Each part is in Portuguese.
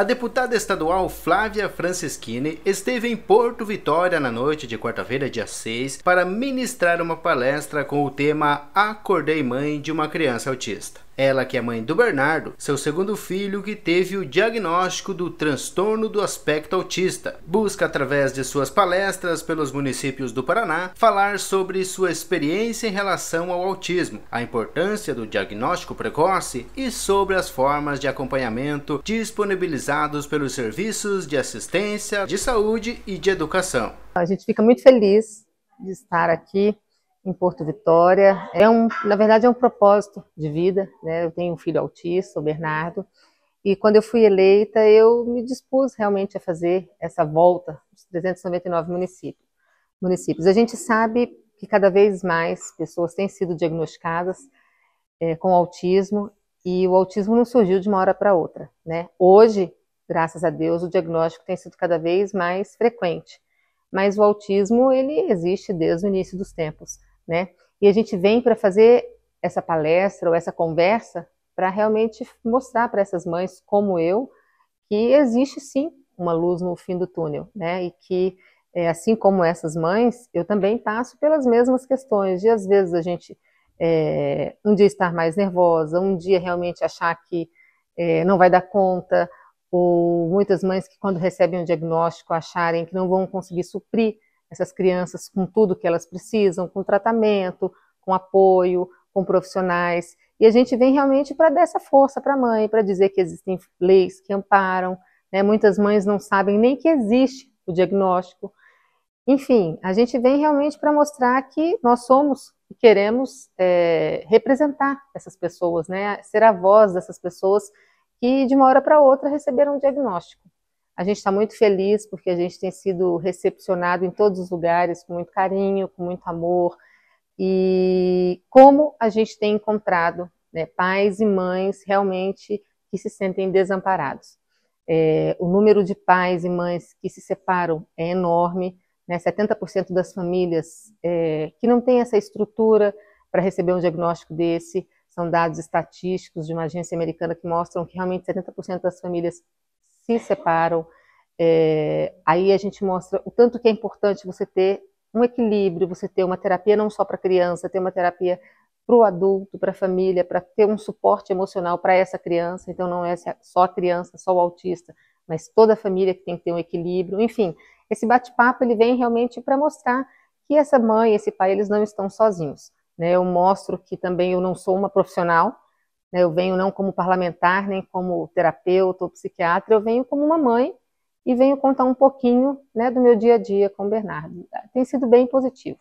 A deputada estadual Flávia Franceschini esteve em Porto Vitória na noite de quarta-feira, dia 6, para ministrar uma palestra com o tema Acordei Mãe de uma Criança Autista. Ela que é mãe do Bernardo, seu segundo filho que teve o diagnóstico do transtorno do aspecto autista. Busca através de suas palestras pelos municípios do Paraná falar sobre sua experiência em relação ao autismo, a importância do diagnóstico precoce e sobre as formas de acompanhamento disponibilizados pelos serviços de assistência, de saúde e de educação. A gente fica muito feliz de estar aqui em Porto Vitória. É um, na verdade, é um propósito de vida. Né? Eu tenho um filho autista, o Bernardo, e quando eu fui eleita, eu me dispus realmente a fazer essa volta dos 399 municípios. municípios. A gente sabe que cada vez mais pessoas têm sido diagnosticadas é, com autismo e o autismo não surgiu de uma hora para outra, né? Hoje, graças a Deus, o diagnóstico tem sido cada vez mais frequente, mas o autismo ele existe desde o início dos tempos né? E a gente vem para fazer essa palestra ou essa conversa para realmente mostrar para essas mães como eu que existe sim uma luz no fim do túnel, né? E que eh, assim como essas mães, eu também passo pelas mesmas questões de às vezes a gente é, um dia estar mais nervosa, um dia realmente achar que é, não vai dar conta, ou muitas mães que quando recebem um diagnóstico acharem que não vão conseguir suprir essas crianças com tudo que elas precisam, com tratamento, com apoio, com profissionais. E a gente vem realmente para dar essa força para a mãe, para dizer que existem leis que amparam. Né? Muitas mães não sabem nem que existe o diagnóstico. Enfim, a gente vem realmente para mostrar que nós somos e queremos é, representar essas pessoas, né? ser a voz dessas pessoas que de uma hora para outra receberam um diagnóstico. A gente está muito feliz porque a gente tem sido recepcionado em todos os lugares com muito carinho, com muito amor. E como a gente tem encontrado né, pais e mães realmente que se sentem desamparados. É, o número de pais e mães que se separam é enorme, né, 70% das famílias é, que não têm essa estrutura para receber um diagnóstico desse, são dados estatísticos de uma agência americana que mostram que realmente 70% das famílias se separam. É, aí a gente mostra o tanto que é importante você ter um equilíbrio, você ter uma terapia não só para criança, ter uma terapia para o adulto, para a família, para ter um suporte emocional para essa criança. Então não é só a criança, só o autista, mas toda a família que tem que ter um equilíbrio. Enfim, esse bate-papo ele vem realmente para mostrar que essa mãe, esse pai, eles não estão sozinhos. Né? Eu mostro que também eu não sou uma profissional, né? Eu venho não como parlamentar, nem como terapeuta ou psiquiatra, eu venho como uma mãe e venho contar um pouquinho né, do meu dia a dia com o Bernardo. Tem sido bem positivo.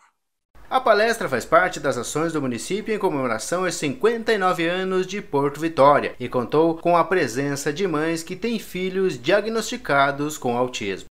A palestra faz parte das ações do município em comemoração aos 59 anos de Porto Vitória e contou com a presença de mães que têm filhos diagnosticados com autismo.